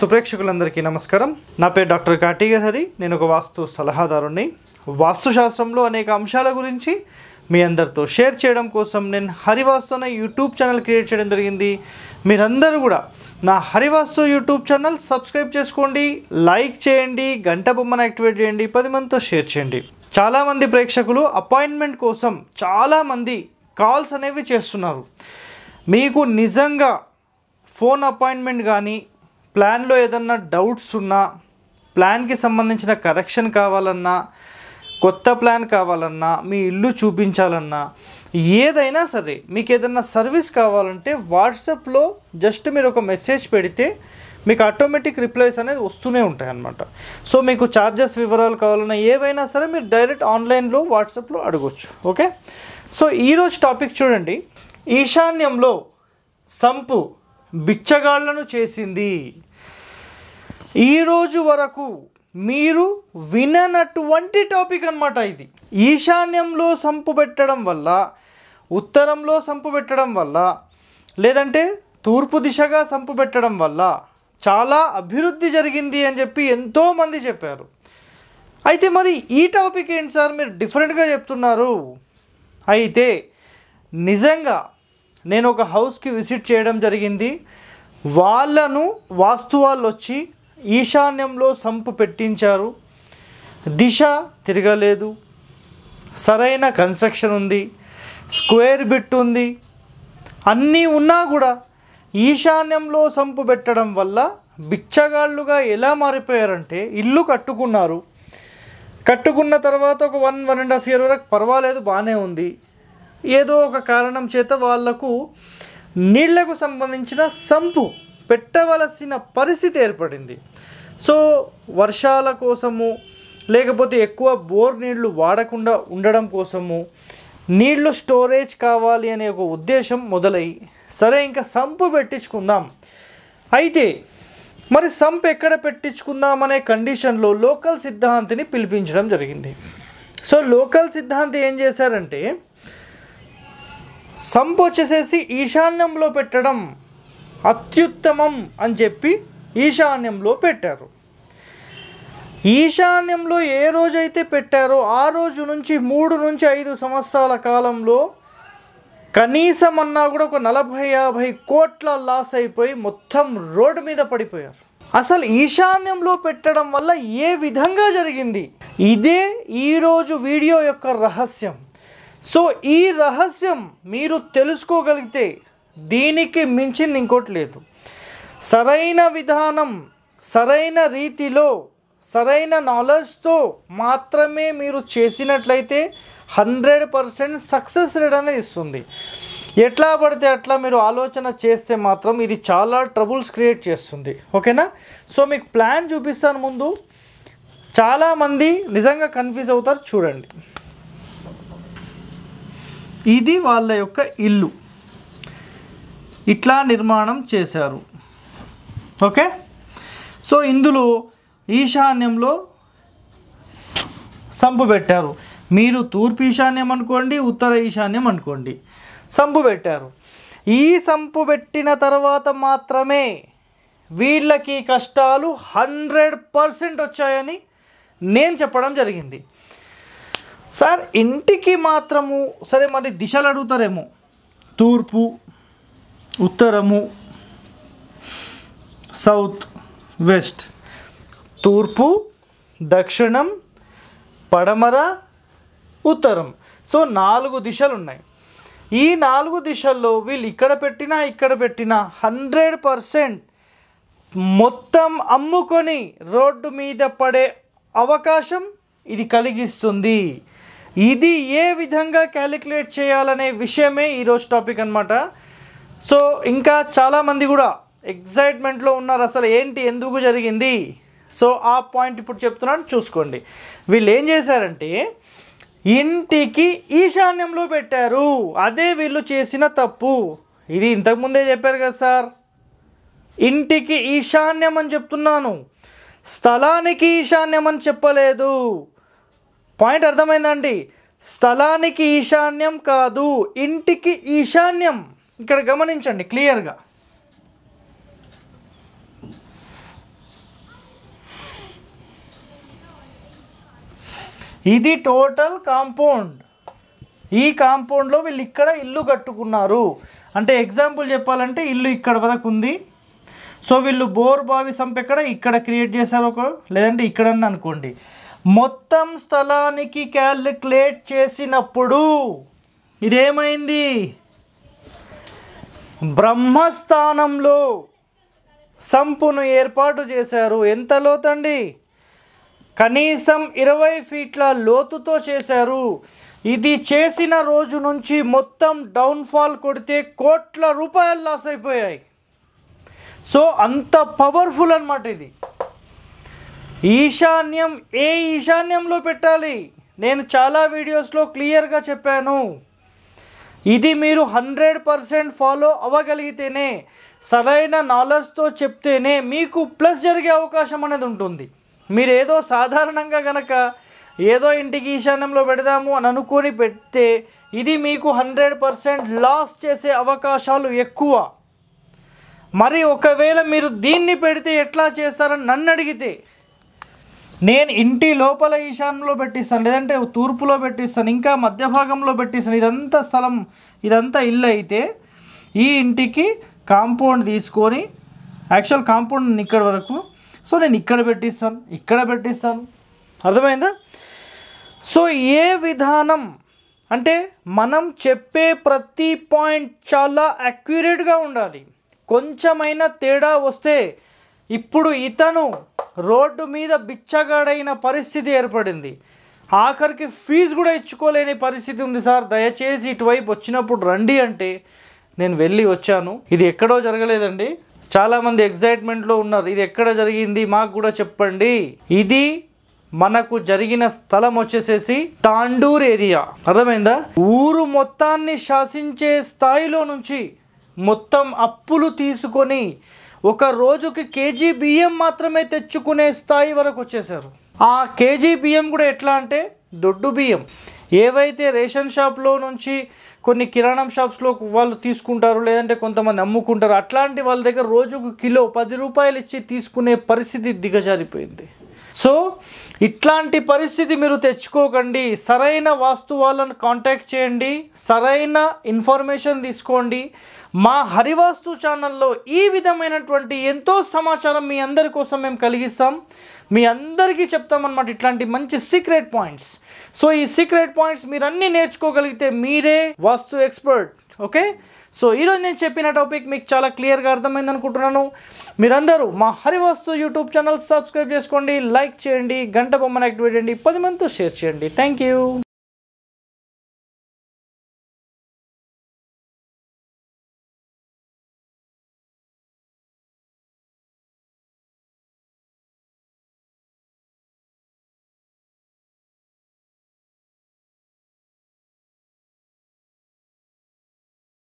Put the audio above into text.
వాస్తు ప్రేక్షకులందరికీ నమస్కారం నా పేరు డాక్టర్ కాటిగర్ హరి నేను ఒక వాస్తు సలహాదారుణ్ణి వాస్తుశాస్త్రంలో అనేక అంశాల గురించి మీ అందరితో షేర్ చేయడం కోసం నేను హరివాస్తు అనే యూట్యూబ్ ఛానల్ క్రియేట్ చేయడం జరిగింది మీరందరూ కూడా నా హరివాస్తు యూట్యూబ్ ఛానల్ సబ్స్క్రైబ్ చేసుకోండి లైక్ చేయండి గంట బొమ్మను యాక్టివేట్ చేయండి పది మందితో షేర్ చేయండి చాలామంది ప్రేక్షకులు అపాయింట్మెంట్ కోసం చాలామంది కాల్స్ అనేవి చేస్తున్నారు మీకు నిజంగా ఫోన్ అపాయింట్మెంట్ కానీ ప్లాన్లో ఏదన్నా డౌట్స్ ఉన్నా ప్లాన్కి సంబంధించిన కరెక్షన్ కావాలన్నా కొత్త ప్లాన్ కావాలన్నా మీ ఇల్లు చూపించాలన్నా ఏదైనా సరే మీకు ఏదన్నా సర్వీస్ కావాలంటే వాట్సాప్లో జస్ట్ మీరు ఒక మెసేజ్ పెడితే మీకు ఆటోమేటిక్ రిప్లైస్ అనేది వస్తూనే ఉంటాయి అన్నమాట సో మీకు ఛార్జెస్ వివరాలు కావాలన్నా ఏవైనా సరే మీరు డైరెక్ట్ ఆన్లైన్లో వాట్సాప్లో అడగొచ్చు ఓకే సో ఈరోజు టాపిక్ చూడండి ఈశాన్యంలో సంపు బిచ్చగాళ్లను చేసింది ఈరోజు వరకు మీరు విననటువంటి టాపిక్ అనమాట ఇది ఈశాన్యంలో సంపు పెట్టడం వల్ల ఉత్తరంలో సంపు పెట్టడం వల్ల లేదంటే తూర్పు దిశగా సంపు పెట్టడం వల్ల చాలా అభివృద్ధి జరిగింది అని చెప్పి ఎంతోమంది చెప్పారు అయితే మరి ఈ టాపిక్ ఏంటి సార్ మీరు డిఫరెంట్గా చెప్తున్నారు అయితే నిజంగా నేను ఒక హౌస్కి విజిట్ చేయడం జరిగింది వాళ్ళను వాస్తు వాళ్ళు వచ్చి ఈశాన్యంలో సంపు పెట్టించారు దిశ తిరగలేదు సరైన కన్స్ట్రక్షన్ ఉంది స్క్వేర్ బిట్ ఉంది అన్నీ ఉన్నా కూడా ఈశాన్యంలో సంపు పెట్టడం వల్ల బిచ్చగాళ్ళుగా ఎలా మారిపోయారంటే ఇల్లు కట్టుకున్నారు కట్టుకున్న తర్వాత ఒక one one and half year వరకు పర్వాలేదు బాగానే ఉంది ఏదో ఒక కారణం చేత వాళ్లకు నీళ్లకు సంబంధించిన సంపు పెట్టవలసిన పరిస్థితి ఏర్పడింది సో వర్షాల కోసము లేకపోతే ఎక్కువ బోర్ నీళ్లు వాడకుండా ఉండడం కోసము నీళ్లు స్టోరేజ్ కావాలి అనే ఒక ఉద్దేశం మొదలై సరే ఇంకా సంపు పెట్టించుకుందాం అయితే మరి సంప్ ఎక్కడ పెట్టించుకుందాం అనే కండిషన్లో లోకల్ సిద్ధాంతిని పిలిపించడం జరిగింది సో లోకల్ సిద్ధాంతి ఏం చేశారంటే సంపు వచ్చేసేసి ఈశాన్యంలో పెట్టడం అత్యుత్తమం అని చెప్పి ఈశాన్యంలో పెట్టారు ఈశాన్యంలో ఏ రోజైతే పెట్టారో ఆ రోజు నుంచి మూడు నుంచి ఐదు సంవత్సరాల కాలంలో కనీసం అన్నా కూడా ఒక నలభై యాభై కోట్ల లాస్ అయిపోయి మొత్తం రోడ్డు మీద పడిపోయారు అసలు ఈశాన్యంలో పెట్టడం వల్ల ఏ విధంగా జరిగింది ఇదే ఈరోజు వీడియో యొక్క రహస్యం సో ఈ రహస్యం మీరు తెలుసుకోగలిగితే దీనికి మించింది ఇంకోటి లేదు సరైన విధానం సరైన రీతిలో సరైన నాలెడ్జ్తో మాత్రమే మీరు చేసినట్లయితే హండ్రెడ్ పర్సెంట్ సక్సెస్ రేట్ అనేది ఇస్తుంది ఎట్లా పడితే అట్లా మీరు ఆలోచన చేస్తే మాత్రం ఇది చాలా ట్రబుల్స్ క్రియేట్ చేస్తుంది ఓకేనా సో మీకు ప్లాన్ చూపిస్తాను ముందు చాలామంది నిజంగా కన్ఫ్యూజ్ అవుతారు చూడండి ఇది వాళ్ళ యొక్క ఇల్లు ఇట్లా నిర్మాణం చేశారు ఓకే సో ఇందులో ఈశాన్యంలో సంపు పెట్టారు మీరు తూర్పు ఈశాన్యం అనుకోండి ఉత్తర ఈశాన్యం అనుకోండి సంపు పెట్టారు ఈ సంపు పెట్టిన తర్వాత మాత్రమే వీళ్ళకి కష్టాలు హండ్రెడ్ పర్సెంట్ వచ్చాయని నేను చెప్పడం జరిగింది సార్ ఇంటికి మాత్రము సరే మరి దిశలు అడుగుతారేమో తూర్పు ఉత్తరము సౌత్ వెస్ట్ తూర్పు దక్షిణం పడమర ఉత్తరం సో నాలుగు దిశలు ఉన్నాయి ఈ నాలుగు దిశల్లో వీళ్ళు ఇక్కడ పెట్టినా ఇక్కడ పెట్టినా హండ్రెడ్ పర్సెంట్ మొత్తం అమ్ముకొని రోడ్డు మీద పడే అవకాశం ఇది కలిగిస్తుంది ఇది ఏ విధంగా క్యాలిక్యులేట్ చేయాలనే విషయమే ఈరోజు టాపిక్ అనమాట సో ఇంకా చాలామంది కూడా ఎగ్జైట్మెంట్లో ఉన్నారు అసలు ఏంటి ఎందుకు జరిగింది సో ఆ పాయింట్ ఇప్పుడు చెప్తున్నాను చూసుకోండి వీళ్ళు ఏం చేశారంటే ఇంటికి ఈశాన్యంలో పెట్టారు అదే వీళ్ళు చేసిన తప్పు ఇది ఇంతకుముందే చెప్పారు కదా సార్ ఇంటికి ఈశాన్యం అని చెప్తున్నాను స్థలానికి ఈశాన్యం అని చెప్పలేదు పాయింట్ అర్థమైందండి స్థలానికి ఈశాన్యం కాదు ఇంటికి ఈశాన్యం ఇక్కడ గమనించండి క్లియర్గా ఇది టోటల్ కాంపౌండ్ ఈ కాంపౌండ్లో వీళ్ళు ఇక్కడ ఇల్లు కట్టుకున్నారు అంటే ఎగ్జాంపుల్ చెప్పాలంటే ఇల్లు ఇక్కడ వరకు ఉంది సో వీళ్ళు బోర్ బావి సంపెక్కడ ఇక్కడ క్రియేట్ చేశారు ఒక లేదంటే ఇక్కడన్నా అనుకోండి మొత్తం స్థలానికి క్యాలిక్యులేట్ చేసినప్పుడు ఇదేమైంది బ్రహ్మస్థానంలో సంపును ఏర్పాటు చేశారు ఎంత లోతండి కనీసం ఇరవై ఫీట్ల లోతుతో చేశారు ఇది చేసిన రోజు నుంచి మొత్తం డౌన్ఫాల్ కొడితే కోట్ల రూపాయలు లాస్ అయిపోయాయి సో అంత పవర్ఫుల్ అనమాట ఇది ఈశాన్యం ఏ ఈశాన్యంలో పెట్టాలి నేను చాలా వీడియోస్లో క్లియర్గా చెప్పాను ఇది మీరు హండ్రెడ్ పర్సెంట్ ఫాలో అవ్వగలిగితేనే సరైన నాలెడ్జ్తో చెప్తేనే మీకు ప్లస్ జరిగే అవకాశం అనేది ఉంటుంది మీరు ఏదో సాధారణంగా గనక ఏదో ఇంటికి ఈశాన్యంలో పెడదాము అని అనుకొని పెడితే ఇది మీకు హండ్రెడ్ పర్సెంట్ లాస్ చేసే అవకాశాలు ఎక్కువ మరి ఒకవేళ మీరు దీన్ని పెడితే ఎట్లా చేస్తారని నన్ను అడిగితే నేను ఇంటి లోపల ఈశాన్యంలో పెట్టిస్తాను లేదంటే తూర్పులో పెట్టిస్తాను ఇంకా మధ్య భాగంలో పెట్టిస్తాను ఇదంతా స్థలం ఇదంతా ఇల్లు అయితే ఈ ఇంటికి కాంపౌండ్ తీసుకొని యాక్చువల్ కాంపౌండ్ ఇక్కడ వరకు సో నేను ఇక్కడ పెట్టిస్తాను ఇక్కడ పెట్టిస్తాను అర్థమైందా సో ఏ విధానం అంటే మనం చెప్పే ప్రతి పాయింట్ చాలా అక్యురేట్గా ఉండాలి కొంచెమైనా తేడా వస్తే ఇప్పుడు ఇతను రోడ్డు మీద బిచ్చగాడైన పరిస్థితి ఏర్పడింది ఆఖరికి ఫీజు కూడా ఇచ్చుకోలేని పరిస్థితి ఉంది సార్ దయచేసి ఇటువైపు వచ్చినప్పుడు రండి అంటే నేను వెళ్ళి వచ్చాను ఇది ఎక్కడో జరగలేదండి చాలామంది ఎగ్జైట్మెంట్లో ఉన్నారు ఇది ఎక్కడ జరిగింది మాకు కూడా చెప్పండి ఇది మనకు జరిగిన స్థలం వచ్చేసేసి తాండూర్ ఏరియా అర్థమైందా ఊరు మొత్తాన్ని శాసించే స్థాయిలో నుంచి మొత్తం అప్పులు తీసుకొని ఒక రోజుకి కేజీ బియ్యం మాత్రమే తెచ్చుకునే స్థాయి వరకు వచ్చేసారు ఆ కేజీ బియ్యం కూడా ఎట్లా అంటే దొడ్డు బియ్యం ఏవైతే రేషన్ షాప్లో నుంచి కొన్ని కిరాణం షాప్స్లో వాళ్ళు తీసుకుంటారు లేదంటే కొంతమంది అమ్ముకుంటారు అట్లాంటి వాళ్ళ దగ్గర రోజుకు కిలో పది రూపాయలు ఇచ్చి తీసుకునే పరిస్థితి దిగజారిపోయింది సో ఇట్లాంటి పరిస్థితి మీరు తెచ్చుకోకండి సరైన వాస్తు వాళ్ళని కాంటాక్ట్ చేయండి సరైన ఇన్ఫర్మేషన్ తీసుకోండి మా హరివాస్తు ఛానల్లో ఈ విధమైనటువంటి ఎంతో సమాచారం మీ అందరి కోసం మేము కలిగిస్తాం మీ అందరికీ చెప్తామన్నమాట ఇట్లాంటి మంచి సీక్రెట్ పాయింట్స్ సో ఈ సీక్రెట్ పాయింట్స్ మీరన్నీ నేర్చుకోగలిగితే మీరే వాస్తు ఎక్స్పర్ట్ ఓకే సో ఈరోజు నేను చెప్పిన టాపిక్ మీకు చాలా క్లియర్గా అర్థమైంది అనుకుంటున్నాను మీరందరూ మా హరివస్తు యూట్యూబ్ ఛానల్ సబ్స్క్రైబ్ చేసుకోండి లైక్ చేయండి గంట బొమ్మను యాక్టివేట్ చేయండి పది మందితో షేర్ చేయండి థ్యాంక్ యూ